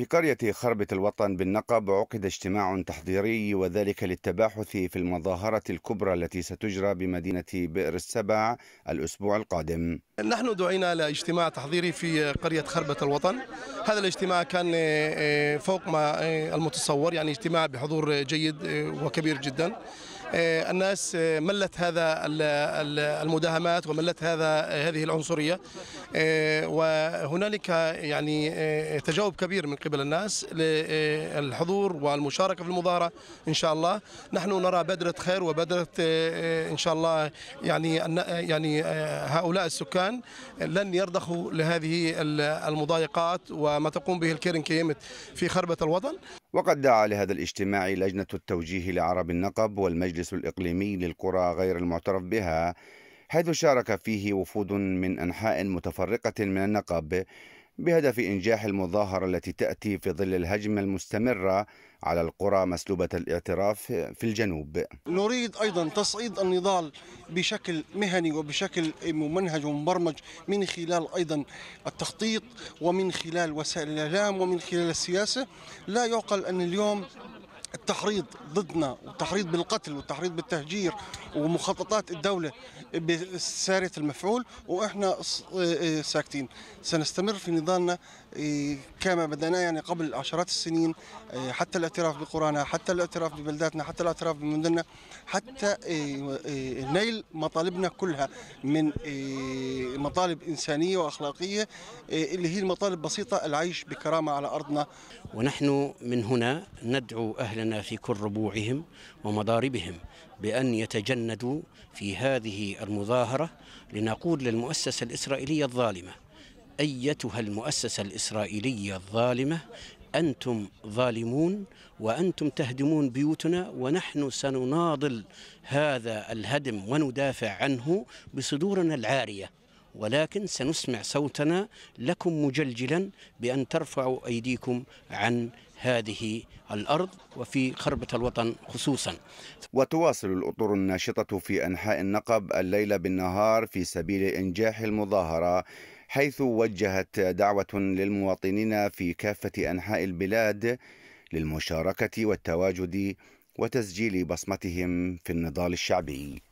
في قرية خربة الوطن بالنقب عقد اجتماع تحضيري وذلك للتباحث في المظاهرة الكبرى التي ستجرى بمدينة بئر السبع الأسبوع القادم نحن دعينا لاجتماع تحضيري في قرية خربة الوطن هذا الاجتماع كان آه، آه، فوق ما آه، المتصور يعني اجتماع بحضور جيد وكبير جدا آه، الناس آه، ملت هذا المداهمات وملت هذا آه، هذه العنصريه وهنالك يعني تجاوب كبير من قبل الناس للحضور والمشاركه في المظاهره ان شاء الله نحن نرى بادره خير وبادره ان شاء الله يعني يعني هؤلاء السكان لن يرضخوا لهذه المضايقات وما تقوم به الكيرن كيمت في خربه الوطن وقد دعا لهذا الاجتماع لجنة التوجيه لعرب النقب والمجلس الإقليمي للقرى غير المعترف بها حيث شارك فيه وفود من أنحاء متفرقة من النقب بهدف إنجاح المظاهرة التي تأتي في ظل الهجمة المستمرة على القرى مسلوبة الاعتراف في الجنوب نريد أيضا تصعيد النضال بشكل مهني وبشكل ممنهج ومبرمج من خلال أيضا التخطيط ومن خلال وسائل الإعلام ومن خلال السياسة لا يعقل أن اليوم التحريض ضدنا والتحريض بالقتل والتحريض بالتهجير ومخططات الدولة بسارية المفعول وإحنا إيه، إيه، ساكتين سنستمر في نضالنا إيه، كما بدأنا يعني قبل عشرات السنين حتى الاعتراف بقرانا حتى الاعتراف ببلداتنا حتى الاعتراف بمدننا حتى نيل مطالبنا كلها من مطالب إنسانية وأخلاقية اللي هي المطالب بسيطة العيش بكرامة على أرضنا ونحن من هنا ندعو أهل لنا في كل ربوعهم ومضاربهم بأن يتجندوا في هذه المظاهرة لنقول للمؤسسة الإسرائيلية الظالمة أيتها المؤسسة الإسرائيلية الظالمة أنتم ظالمون وأنتم تهدمون بيوتنا ونحن سنناضل هذا الهدم وندافع عنه بصدورنا العارية ولكن سنسمع صوتنا لكم مجلجلا بأن ترفعوا أيديكم عن هذه الأرض وفي خربة الوطن خصوصا وتواصل الأطر الناشطة في أنحاء النقب الليل بالنهار في سبيل إنجاح المظاهرة حيث وجهت دعوة للمواطنين في كافة أنحاء البلاد للمشاركة والتواجد وتسجيل بصمتهم في النضال الشعبي